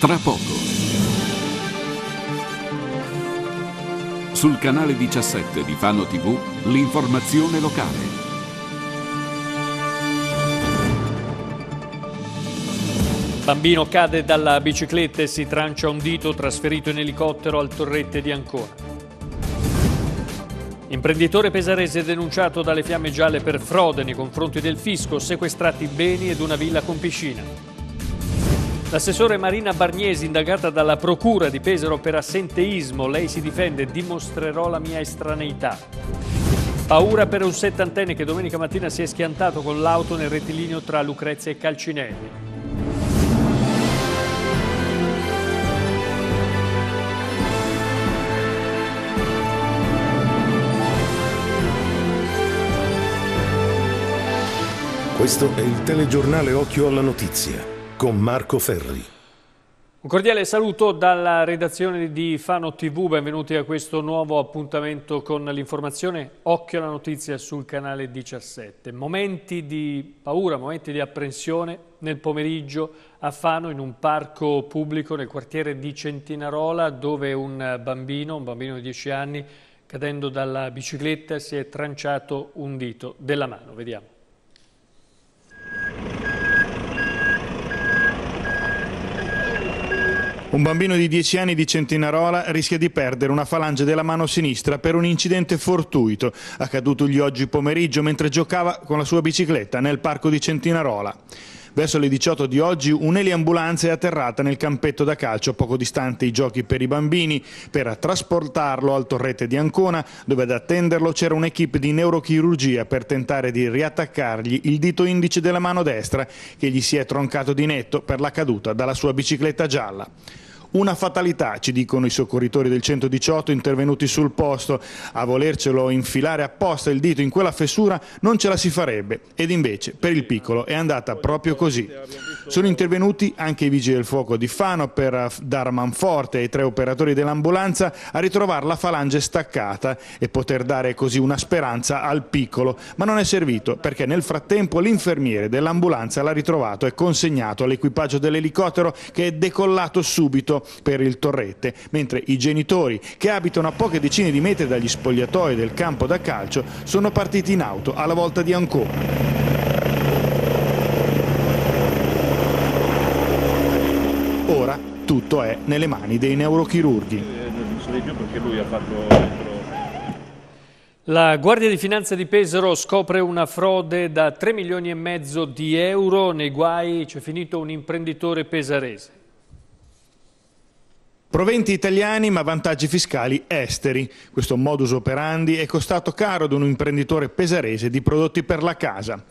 tra poco. Sul canale 17 di Fano TV, l'informazione locale. Bambino cade dalla bicicletta e si trancia un dito trasferito in elicottero al torrette di Ancona. Imprenditore pesarese denunciato dalle fiamme gialle per frode nei confronti del fisco, sequestrati beni ed una villa con piscina. L'assessore Marina Barniesi, indagata dalla Procura di Pesaro per assenteismo, lei si difende, dimostrerò la mia estraneità. Paura per un settantenne che domenica mattina si è schiantato con l'auto nel rettilineo tra Lucrezia e Calcinelli. Questo è il telegiornale Occhio alla Notizia con Marco Ferri. Un cordiale saluto dalla redazione di Fano TV, benvenuti a questo nuovo appuntamento con l'informazione. Occhio alla notizia sul canale 17. Momenti di paura, momenti di apprensione nel pomeriggio a Fano in un parco pubblico nel quartiere di Centinarola dove un bambino, un bambino di 10 anni, cadendo dalla bicicletta si è tranciato un dito della mano. Vediamo. Un bambino di 10 anni di Centinarola rischia di perdere una falange della mano sinistra per un incidente fortuito, accadutogli oggi pomeriggio mentre giocava con la sua bicicletta nel parco di Centinarola. Verso le 18 di oggi un'eliambulanza è atterrata nel campetto da calcio poco distante i giochi per i bambini per trasportarlo al torrete di Ancona dove ad attenderlo c'era un'equipe di neurochirurgia per tentare di riattaccargli il dito indice della mano destra che gli si è troncato di netto per la caduta dalla sua bicicletta gialla. Una fatalità, ci dicono i soccorritori del 118 intervenuti sul posto. A volercelo infilare apposta il dito in quella fessura non ce la si farebbe. Ed invece, per il piccolo, è andata proprio così. Sono intervenuti anche i vigili del fuoco di Fano per dar manforte ai tre operatori dell'ambulanza a ritrovare la falange staccata e poter dare così una speranza al piccolo. Ma non è servito perché nel frattempo l'infermiere dell'ambulanza l'ha ritrovato e consegnato all'equipaggio dell'elicottero che è decollato subito per il torrette, mentre i genitori che abitano a poche decine di metri dagli spogliatoi del campo da calcio sono partiti in auto alla volta di Ancona. Ora tutto è nelle mani dei neurochirurghi. La Guardia di Finanza di Pesaro scopre una frode da 3 milioni e mezzo di euro, nei guai c'è finito un imprenditore pesarese. Proventi italiani ma vantaggi fiscali esteri. Questo modus operandi è costato caro ad un imprenditore pesarese di prodotti per la casa.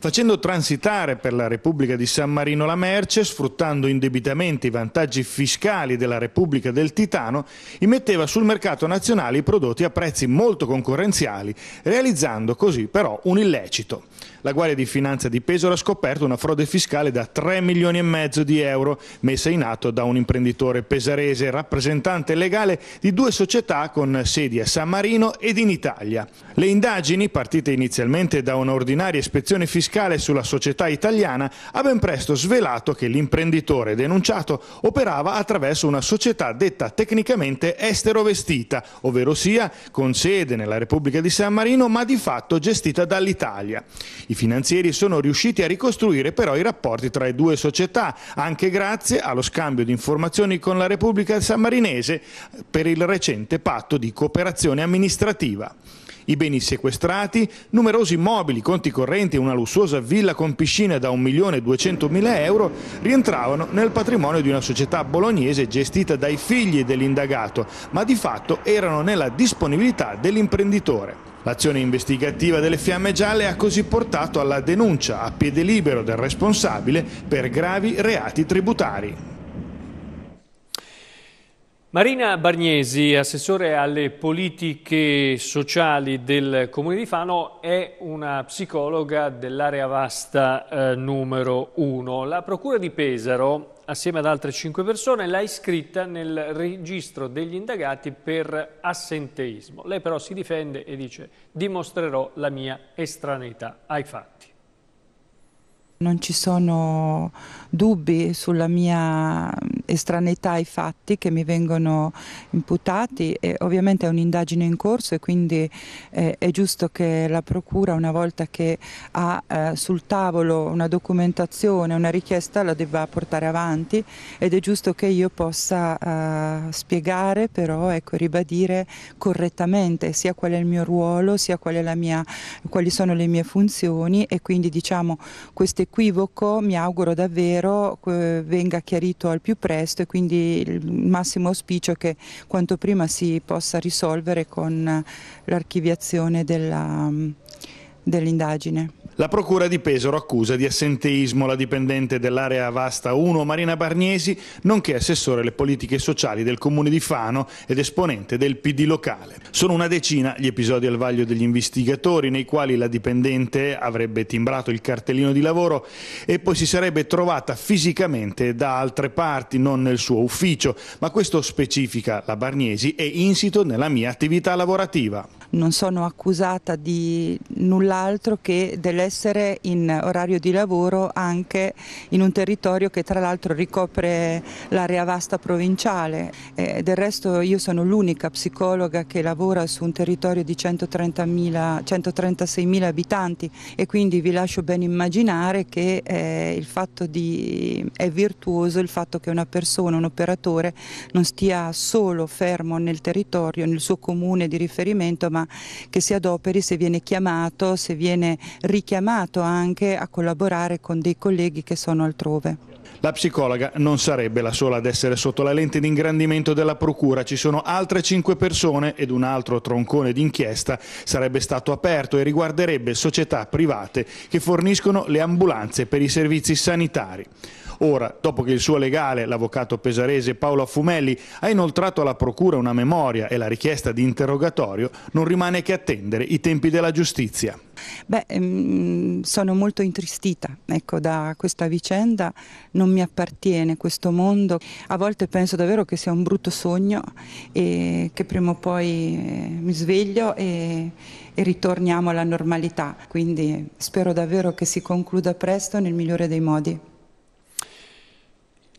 Facendo transitare per la Repubblica di San Marino la merce, sfruttando indebitamente i vantaggi fiscali della Repubblica del Titano, immetteva sul mercato nazionale i prodotti a prezzi molto concorrenziali, realizzando così però un illecito. La Guardia di Finanza di Pesaro ha scoperto una frode fiscale da 3 milioni e mezzo di euro messa in atto da un imprenditore pesarese, rappresentante legale di due società con sedi a San Marino ed in Italia. Le indagini, partite inizialmente da un'ordinaria ispezione fiscale sulla società italiana, ha ben presto svelato che l'imprenditore denunciato operava attraverso una società detta tecnicamente esterovestita, ovvero sia con sede nella Repubblica di San Marino ma di fatto gestita dall'Italia. I finanzieri sono riusciti a ricostruire però i rapporti tra le due società, anche grazie allo scambio di informazioni con la Repubblica Sammarinese per il recente patto di cooperazione amministrativa i beni sequestrati, numerosi mobili, conti correnti e una lussuosa villa con piscina da 1.200.000 euro rientravano nel patrimonio di una società bolognese gestita dai figli dell'indagato, ma di fatto erano nella disponibilità dell'imprenditore. L'azione investigativa delle Fiamme Gialle ha così portato alla denuncia a piede libero del responsabile per gravi reati tributari. Marina Bargnesi, assessore alle politiche sociali del Comune di Fano, è una psicologa dell'area vasta eh, numero 1. La Procura di Pesaro assieme ad altre cinque persone, l'ha iscritta nel registro degli indagati per assenteismo. Lei però si difende e dice dimostrerò la mia estraneità ai fatti. Non ci sono dubbi sulla mia estraneità ai fatti che mi vengono imputati e ovviamente è un'indagine in corso e quindi eh, è giusto che la Procura una volta che ha eh, sul tavolo una documentazione, una richiesta la debba portare avanti ed è giusto che io possa eh, spiegare però ecco, ribadire correttamente sia qual è il mio ruolo, sia qual mia, quali sono le mie funzioni e quindi diciamo questo equivoco mi auguro davvero eh, venga chiarito al più presto presto e quindi il massimo auspicio è che quanto prima si possa risolvere con eh, l'archiviazione mm, dell'indagine. Dell la Procura di Pesaro accusa di assenteismo la dipendente dell'area Vasta 1 Marina Barnesi, nonché assessore alle politiche sociali del comune di Fano ed esponente del PD locale. Sono una decina gli episodi al vaglio degli investigatori nei quali la dipendente avrebbe timbrato il cartellino di lavoro e poi si sarebbe trovata fisicamente da altre parti, non nel suo ufficio, ma questo specifica la Barnesi è insito nella mia attività lavorativa. Non sono accusata di null'altro che delle essere in orario di lavoro anche in un territorio che tra l'altro ricopre l'area vasta provinciale. Eh, del resto io sono l'unica psicologa che lavora su un territorio di 136.000 abitanti e quindi vi lascio ben immaginare che eh, di, è virtuoso il fatto che una persona, un operatore non stia solo fermo nel territorio, nel suo comune di riferimento, ma che si adoperi se viene chiamato, se viene richiamato chiamato anche a collaborare con dei colleghi che sono altrove. La psicologa non sarebbe la sola ad essere sotto la lente d'ingrandimento della procura, ci sono altre cinque persone ed un altro troncone d'inchiesta sarebbe stato aperto e riguarderebbe società private che forniscono le ambulanze per i servizi sanitari. Ora, dopo che il suo legale, l'avvocato pesarese Paolo Affumelli, ha inoltrato alla Procura una memoria e la richiesta di interrogatorio, non rimane che attendere i tempi della giustizia. Beh, ehm, sono molto intristita ecco, da questa vicenda, non mi appartiene questo mondo, a volte penso davvero che sia un brutto sogno e che prima o poi eh, mi sveglio e, e ritorniamo alla normalità, quindi spero davvero che si concluda presto nel migliore dei modi.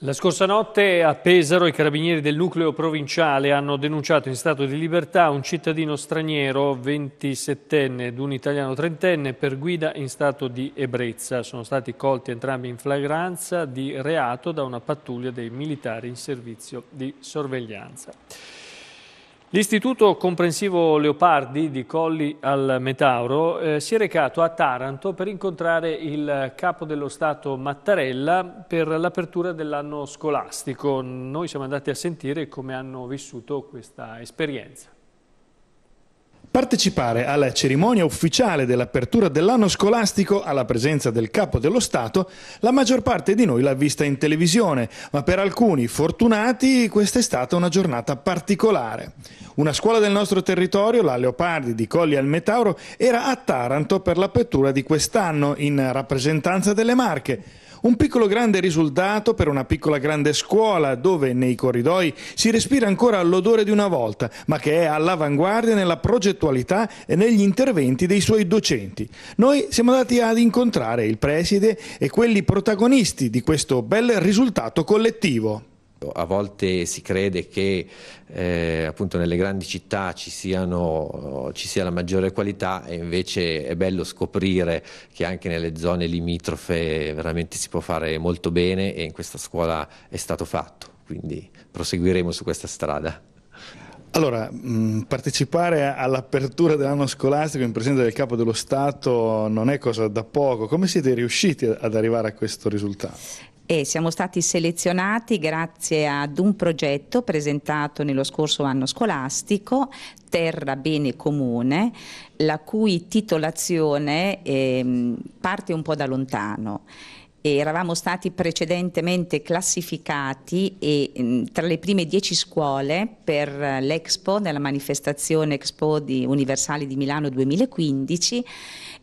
La scorsa notte a Pesaro i carabinieri del nucleo provinciale hanno denunciato in stato di libertà un cittadino straniero 27enne ed un italiano trentenne per guida in stato di ebbrezza. Sono stati colti entrambi in flagranza di reato da una pattuglia dei militari in servizio di sorveglianza. L'Istituto Comprensivo Leopardi di Colli al Metauro eh, si è recato a Taranto per incontrare il capo dello Stato Mattarella per l'apertura dell'anno scolastico. Noi siamo andati a sentire come hanno vissuto questa esperienza partecipare alla cerimonia ufficiale dell'apertura dell'anno scolastico alla presenza del Capo dello Stato, la maggior parte di noi l'ha vista in televisione, ma per alcuni fortunati questa è stata una giornata particolare. Una scuola del nostro territorio, la Leopardi di Colli al Metauro, era a Taranto per l'apertura di quest'anno in rappresentanza delle Marche un piccolo grande risultato per una piccola grande scuola dove nei corridoi si respira ancora l'odore di una volta, ma che è all'avanguardia nella progettualità e negli interventi dei suoi docenti. Noi siamo andati ad incontrare il preside e quelli protagonisti di questo bel risultato collettivo. A volte si crede che eh, appunto nelle grandi città ci, siano, ci, sia la maggiore qualità e invece è bello scoprire che anche nelle zone limitrofe veramente si può fare molto bene e in questa scuola è stato fatto, quindi proseguiremo su questa strada. Allora, mh, mm, partecipare all'apertura dell'anno scolastico in presenza del Capo dello Stato non è cosa da poco. Come siete riusciti ad arrivare a questo risultato? e siamo stati selezionati grazie ad un progetto presentato nello scorso anno scolastico, Terra Bene Comune, la cui titolazione eh, parte un po' da lontano eravamo stati precedentemente classificati e, mm, tra le prime dieci scuole per l'Expo, nella manifestazione Expo di Universali di Milano 2015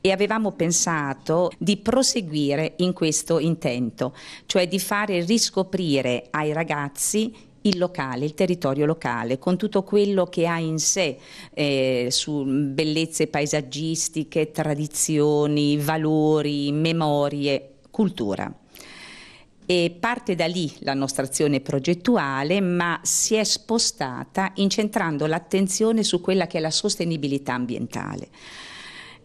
e avevamo pensato di proseguire in questo intento, cioè di fare riscoprire ai ragazzi il locale, il territorio locale, con tutto quello che ha in sé eh, su bellezze paesaggistiche, tradizioni, valori, memorie cultura. E parte da lì la nostra azione progettuale, ma si è spostata incentrando l'attenzione su quella che è la sostenibilità ambientale.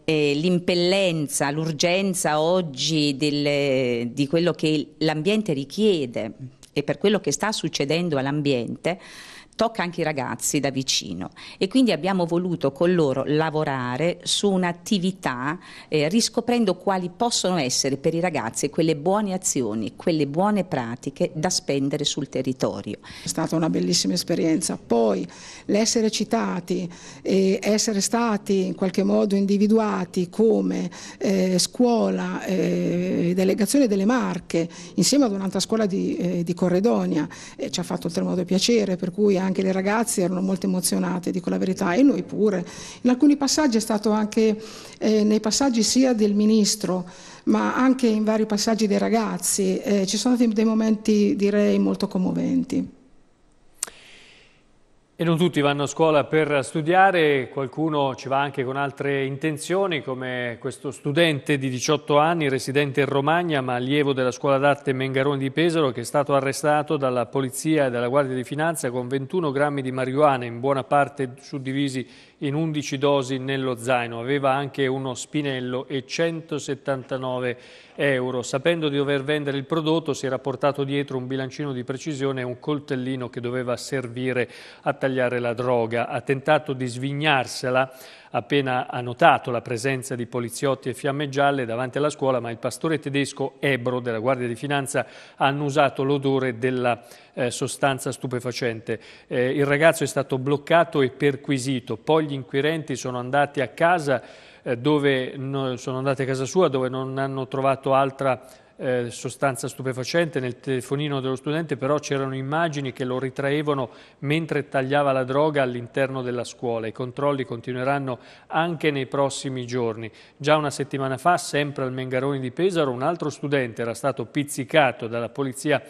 Eh, l'impellenza, l'urgenza oggi del, di quello che l'ambiente richiede e per quello che sta succedendo all'ambiente tocca anche i ragazzi da vicino e quindi abbiamo voluto con loro lavorare su un'attività eh, riscoprendo quali possono essere per i ragazzi quelle buone azioni, quelle buone pratiche da spendere sul territorio. È stata una bellissima esperienza, poi l'essere citati e essere stati in qualche modo individuati come eh, scuola, eh, delegazione delle Marche insieme ad un'altra scuola di, eh, di Corredonia eh, ci ha fatto oltremodo piacere per cui anche anche le ragazze erano molto emozionate, dico la verità, e noi pure. In alcuni passaggi è stato anche, eh, nei passaggi sia del Ministro, ma anche in vari passaggi dei ragazzi, eh, ci sono stati dei momenti direi molto commoventi. E non tutti vanno a scuola per studiare, qualcuno ci va anche con altre intenzioni, come questo studente di 18 anni, residente in Romagna, ma allievo della scuola d'arte Mengaroni di Pesaro, che è stato arrestato dalla polizia e dalla Guardia di Finanza con 21 grammi di marijuana, in buona parte suddivisi in 11 dosi nello zaino. Aveva anche uno spinello e 179 euro. Sapendo di dover vendere il prodotto, si era portato dietro un bilancino di precisione e un coltellino che doveva servire a tagliare tagliare la droga, ha tentato di svignarsela appena ha notato la presenza di poliziotti e fiamme gialle davanti alla scuola, ma il pastore tedesco Ebro della Guardia di Finanza ha annusato l'odore della eh, sostanza stupefacente. Eh, il ragazzo è stato bloccato e perquisito, poi gli inquirenti sono andati a casa, eh, dove, no, sono andati a casa sua dove non hanno trovato altra eh, sostanza stupefacente nel telefonino dello studente, però c'erano immagini che lo ritraevano mentre tagliava la droga all'interno della scuola. I controlli continueranno anche nei prossimi giorni. Già una settimana fa, sempre al Mengaroni di Pesaro, un altro studente era stato pizzicato dalla polizia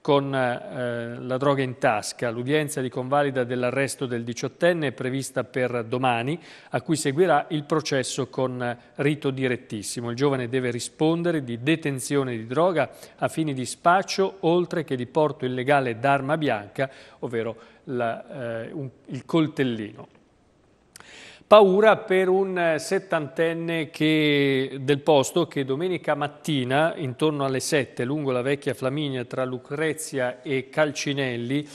con eh, la droga in tasca. L'udienza di convalida dell'arresto del diciottenne è prevista per domani, a cui seguirà il processo con rito direttissimo. Il giovane deve rispondere di detenzione di droga a fini di spaccio, oltre che di porto illegale d'arma bianca, ovvero la, eh, un, il coltellino. Paura per un settantenne che, del posto che domenica mattina, intorno alle 7, lungo la vecchia Flaminia tra Lucrezia e Calcinelli,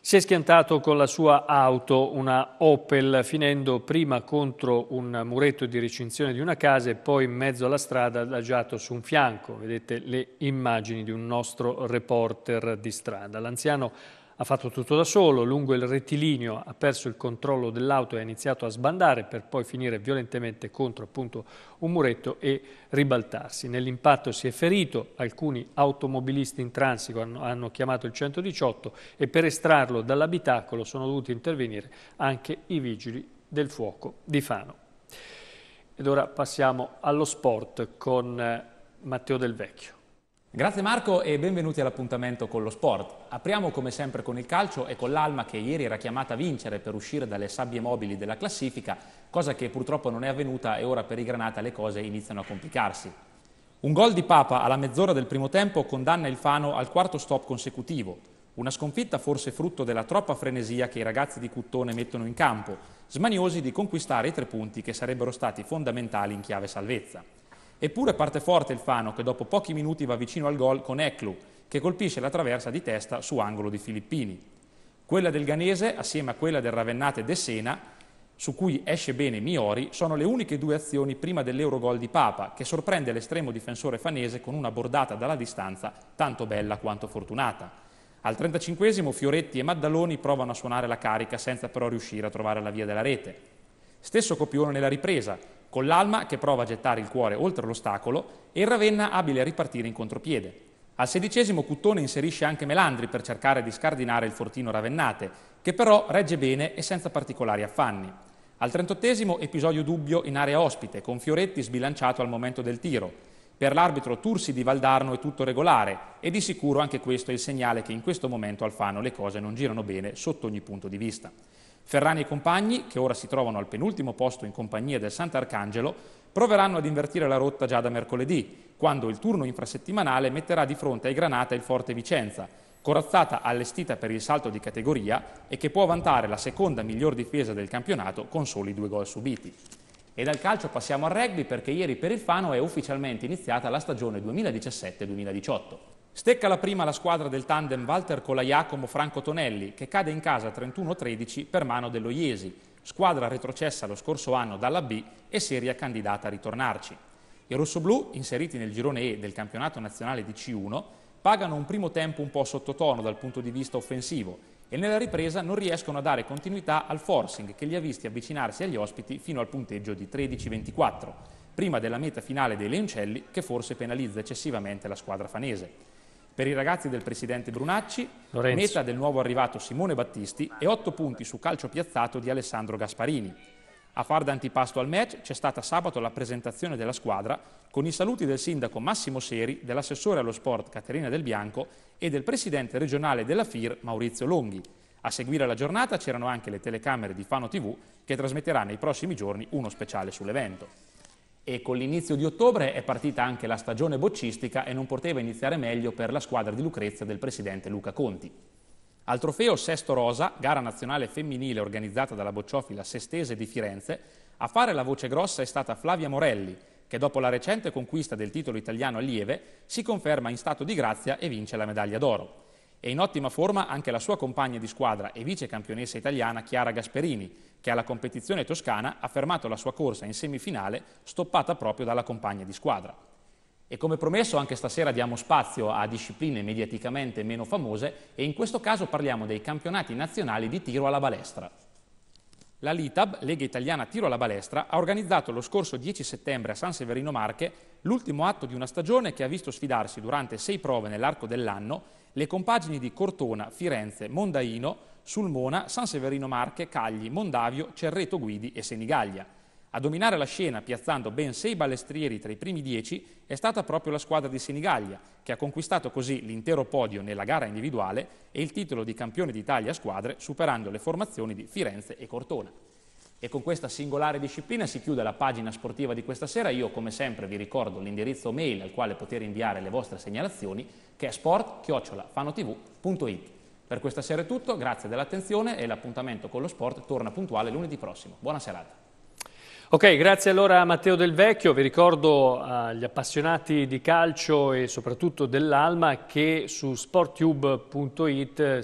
si è schiantato con la sua auto, una Opel, finendo prima contro un muretto di recinzione di una casa e poi in mezzo alla strada adagiato su un fianco. Vedete le immagini di un nostro reporter di strada. L'anziano ha fatto tutto da solo, lungo il rettilineo ha perso il controllo dell'auto e ha iniziato a sbandare per poi finire violentemente contro appunto, un muretto e ribaltarsi. Nell'impatto si è ferito, alcuni automobilisti in transito hanno, hanno chiamato il 118 e per estrarlo dall'abitacolo sono dovuti intervenire anche i vigili del fuoco di Fano. Ed ora passiamo allo sport con eh, Matteo Del Vecchio. Grazie Marco e benvenuti all'appuntamento con lo sport. Apriamo come sempre con il calcio e con l'Alma che ieri era chiamata a vincere per uscire dalle sabbie mobili della classifica, cosa che purtroppo non è avvenuta e ora per i Granata le cose iniziano a complicarsi. Un gol di Papa alla mezz'ora del primo tempo condanna il Fano al quarto stop consecutivo, una sconfitta forse frutto della troppa frenesia che i ragazzi di Cuttone mettono in campo, smaniosi di conquistare i tre punti che sarebbero stati fondamentali in chiave salvezza. Eppure parte forte il Fano che dopo pochi minuti va vicino al gol con Eklu che colpisce la traversa di testa su angolo di Filippini. Quella del Ganese assieme a quella del Ravennate De Sena su cui esce bene Miori sono le uniche due azioni prima dell'Eurogol di Papa che sorprende l'estremo difensore fanese con una bordata dalla distanza tanto bella quanto fortunata. Al 35 Fioretti e Maddaloni provano a suonare la carica senza però riuscire a trovare la via della rete. Stesso copione nella ripresa, con l'Alma che prova a gettare il cuore oltre l'ostacolo e il Ravenna abile a ripartire in contropiede. Al sedicesimo Cuttone inserisce anche Melandri per cercare di scardinare il fortino Ravennate, che però regge bene e senza particolari affanni. Al trentottesimo episodio dubbio in area ospite, con Fioretti sbilanciato al momento del tiro. Per l'arbitro Tursi di Valdarno è tutto regolare e di sicuro anche questo è il segnale che in questo momento Alfano le cose non girano bene sotto ogni punto di vista. Ferrani e compagni, che ora si trovano al penultimo posto in compagnia del Sant'Arcangelo, proveranno ad invertire la rotta già da mercoledì, quando il turno infrasettimanale metterà di fronte ai Granata il Forte Vicenza, corazzata allestita per il salto di categoria e che può vantare la seconda miglior difesa del campionato con soli due gol subiti. E dal calcio passiamo al rugby perché ieri per il Fano è ufficialmente iniziata la stagione 2017-2018. Stecca la prima la squadra del tandem Walter Colaiacomo Franco Tonelli, che cade in casa 31-13 per mano dello Iesi, squadra retrocessa lo scorso anno dalla B e seria candidata a ritornarci. I rossoblù, inseriti nel girone E del campionato nazionale di C1, pagano un primo tempo un po' sottotono dal punto di vista offensivo e nella ripresa non riescono a dare continuità al forcing che li ha visti avvicinarsi agli ospiti fino al punteggio di 13-24, prima della meta finale dei Leoncelli che forse penalizza eccessivamente la squadra fanese per i ragazzi del presidente Brunacci, Lorenzo. meta del nuovo arrivato Simone Battisti e 8 punti su calcio piazzato di Alessandro Gasparini. A far da antipasto al match c'è stata sabato la presentazione della squadra con i saluti del sindaco Massimo Seri, dell'assessore allo sport Caterina Del Bianco e del presidente regionale della FIR Maurizio Longhi. A seguire la giornata c'erano anche le telecamere di Fano TV che trasmetterà nei prossimi giorni uno speciale sull'evento e con l'inizio di ottobre è partita anche la stagione boccistica e non poteva iniziare meglio per la squadra di Lucrezia del presidente Luca Conti. Al trofeo Sesto Rosa, gara nazionale femminile organizzata dalla bocciofila Sestese di Firenze, a fare la voce grossa è stata Flavia Morelli, che dopo la recente conquista del titolo italiano allieve si conferma in stato di grazia e vince la medaglia d'oro. E in ottima forma anche la sua compagna di squadra e vice campionessa italiana Chiara Gasperini, che alla competizione toscana ha fermato la sua corsa in semifinale stoppata proprio dalla compagna di squadra. E come promesso anche stasera diamo spazio a discipline mediaticamente meno famose e in questo caso parliamo dei campionati nazionali di tiro alla balestra. La LITAB, Lega Italiana Tiro alla Balestra, ha organizzato lo scorso 10 settembre a San Severino Marche l'ultimo atto di una stagione che ha visto sfidarsi durante sei prove nell'arco dell'anno le compagini di Cortona, Firenze, Mondaino, Sulmona, San Severino Marche, Cagli, Mondavio, Cerreto Guidi e Senigallia. A dominare la scena, piazzando ben sei balestrieri tra i primi dieci, è stata proprio la squadra di Senigallia, che ha conquistato così l'intero podio nella gara individuale e il titolo di campione d'Italia a squadre, superando le formazioni di Firenze e Cortona. E con questa singolare disciplina si chiude la pagina sportiva di questa sera. Io, come sempre, vi ricordo l'indirizzo mail al quale poter inviare le vostre segnalazioni, che è sport per questa sera è tutto, grazie dell'attenzione e l'appuntamento con lo sport torna puntuale lunedì prossimo. Buona serata. Ok, grazie allora a Matteo Del Vecchio. Vi ricordo eh, agli appassionati di calcio e soprattutto dell'Alma che su sporttube.it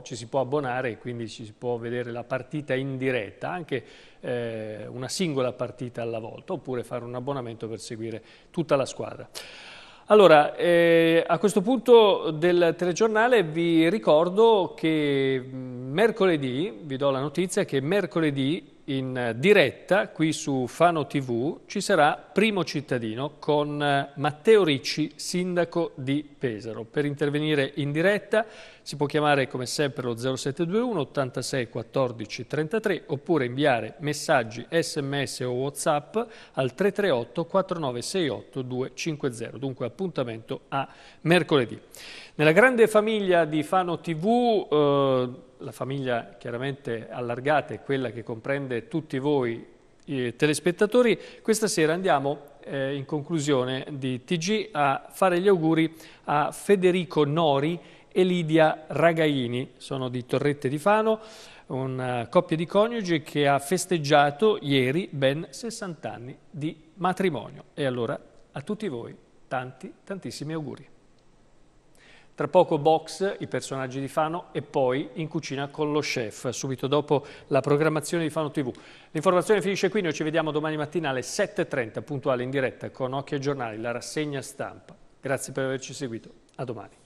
ci si può abbonare e quindi ci si può vedere la partita in diretta, anche eh, una singola partita alla volta, oppure fare un abbonamento per seguire tutta la squadra. Allora, eh, a questo punto del telegiornale vi ricordo che mm, mercoledì, vi do la notizia che mercoledì in eh, diretta qui su Fano TV ci sarà Primo Cittadino con eh, Matteo Ricci, sindaco di Pesaro. Per intervenire in diretta si può chiamare come sempre lo 0721 86 14 33 oppure inviare messaggi sms o whatsapp al 338 4968 250. Dunque appuntamento a mercoledì. Nella grande famiglia di Fano TV, eh, la famiglia chiaramente allargata è quella che comprende tutti voi eh, telespettatori. Questa sera andiamo eh, in conclusione di TG a fare gli auguri a Federico Nori e Lidia Ragaini, sono di Torrette di Fano, una eh, coppia di coniugi che ha festeggiato ieri ben 60 anni di matrimonio. E allora a tutti voi tanti, tantissimi auguri. Tra poco box, i personaggi di Fano e poi in cucina con lo chef, subito dopo la programmazione di Fano TV. L'informazione finisce qui, noi ci vediamo domani mattina alle 7.30 puntuale in diretta con Occhio e Giornali, la rassegna stampa. Grazie per averci seguito, a domani.